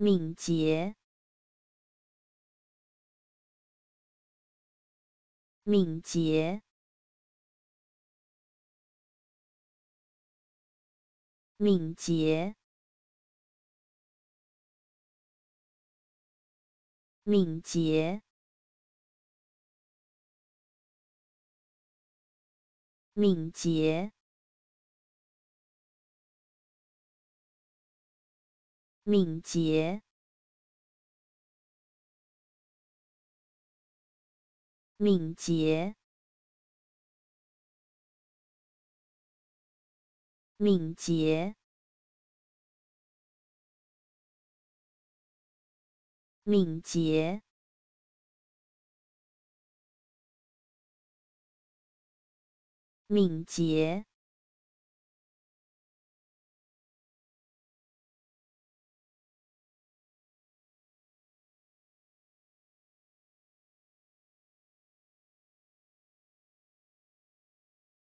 敏捷，敏捷，敏捷，敏捷，敏捷。敏捷，敏捷，敏捷，敏捷，敏捷。